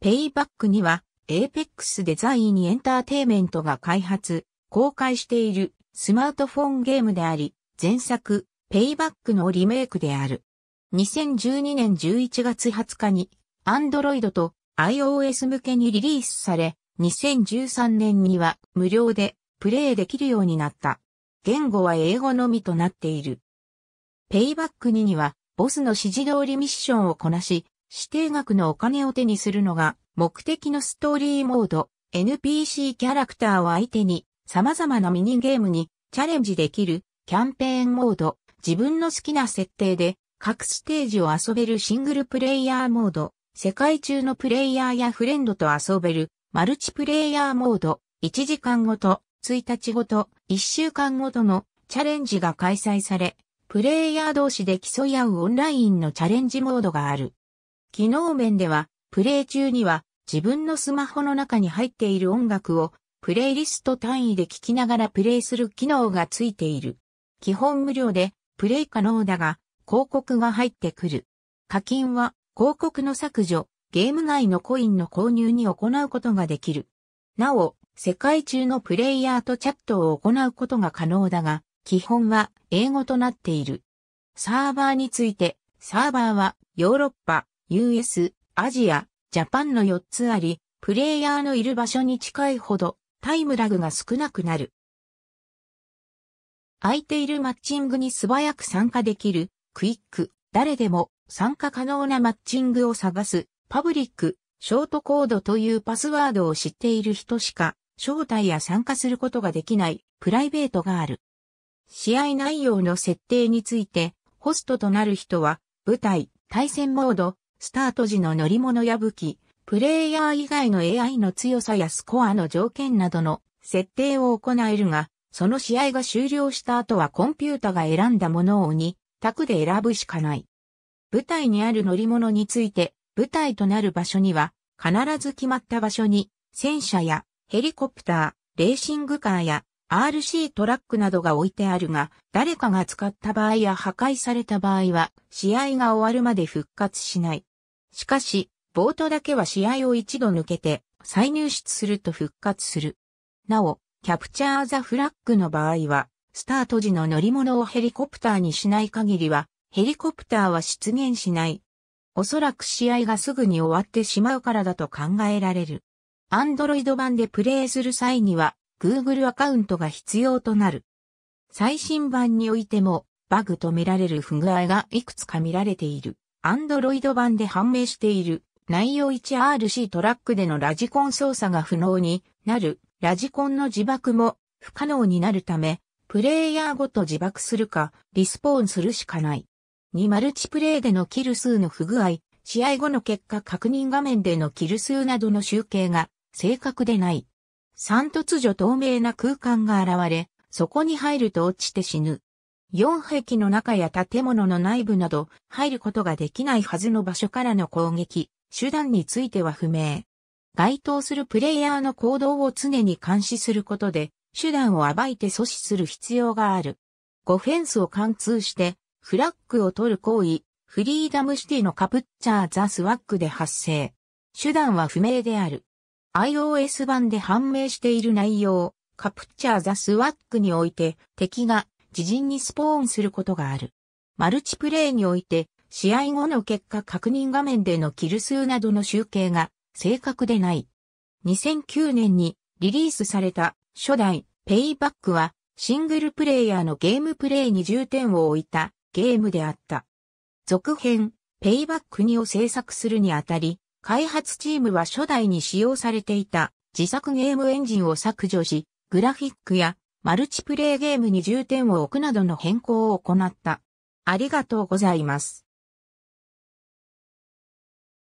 ペイバックには、Apex デザインにエンターテイメントが開発、公開しているスマートフォンゲームであり、前作、ペイバックのリメイクである。2012年11月20日に、Android と iOS 向けにリリースされ、2013年には無料でプレイできるようになった。言語は英語のみとなっている。ペイバック2には、ボスの指示通りミッションをこなし、指定額のお金を手にするのが目的のストーリーモード、NPC キャラクターを相手に様々なミニゲームにチャレンジできるキャンペーンモード、自分の好きな設定で各ステージを遊べるシングルプレイヤーモード、世界中のプレイヤーやフレンドと遊べるマルチプレイヤーモード、1時間ごと、1日ごと、1週間ごとのチャレンジが開催され、プレイヤー同士で競い合うオンラインのチャレンジモードがある。機能面では、プレイ中には自分のスマホの中に入っている音楽をプレイリスト単位で聴きながらプレイする機能がついている。基本無料でプレイ可能だが広告が入ってくる。課金は広告の削除、ゲーム内のコインの購入に行うことができる。なお、世界中のプレイヤーとチャットを行うことが可能だが、基本は英語となっている。サーバーについて、サーバーはヨーロッパ、US、アジア、ジャパンの4つあり、プレイヤーのいる場所に近いほどタイムラグが少なくなる。空いているマッチングに素早く参加できる、クイック、誰でも参加可能なマッチングを探す、パブリック、ショートコードというパスワードを知っている人しか、招待や参加することができない、プライベートがある。試合内容の設定について、ホストとなる人は、舞台、対戦モード、スタート時の乗り物や武器、プレイヤー以外の AI の強さやスコアの条件などの設定を行えるが、その試合が終了した後はコンピュータが選んだものを2択で選ぶしかない。舞台にある乗り物について、舞台となる場所には、必ず決まった場所に、戦車やヘリコプター、レーシングカーや RC トラックなどが置いてあるが、誰かが使った場合や破壊された場合は、試合が終わるまで復活しない。しかし、ボートだけは試合を一度抜けて再入出すると復活する。なお、キャプチャーザフラッグの場合は、スタート時の乗り物をヘリコプターにしない限りは、ヘリコプターは出現しない。おそらく試合がすぐに終わってしまうからだと考えられる。アンドロイド版でプレイする際には、Google アカウントが必要となる。最新版においても、バグと見られる不具合がいくつか見られている。アンドロイド版で判明している、内容 1RC トラックでのラジコン操作が不能になる、ラジコンの自爆も不可能になるため、プレイヤーごと自爆するか、リスポーンするしかない。2マルチプレイでのキル数の不具合、試合後の結果確認画面でのキル数などの集計が正確でない。3突如透明な空間が現れ、そこに入ると落ちて死ぬ。4壁の中や建物の内部など入ることができないはずの場所からの攻撃、手段については不明。該当するプレイヤーの行動を常に監視することで、手段を暴いて阻止する必要がある。5フェンスを貫通して、フラッグを取る行為、フリーダムシティのカプッチャーザスワックで発生。手段は不明である。iOS 版で判明している内容、カプッチャーザスワックにおいて敵が自陣にスポーンすることがある。マルチプレイにおいて、試合後の結果確認画面でのキル数などの集計が正確でない。2009年にリリースされた初代ペイバックはシングルプレイヤーのゲームプレイに重点を置いたゲームであった。続編ペイバック2を制作するにあたり、開発チームは初代に使用されていた自作ゲームエンジンを削除し、グラフィックやマルチプレイゲームに重点を置くなどの変更を行った。ありがとうございます。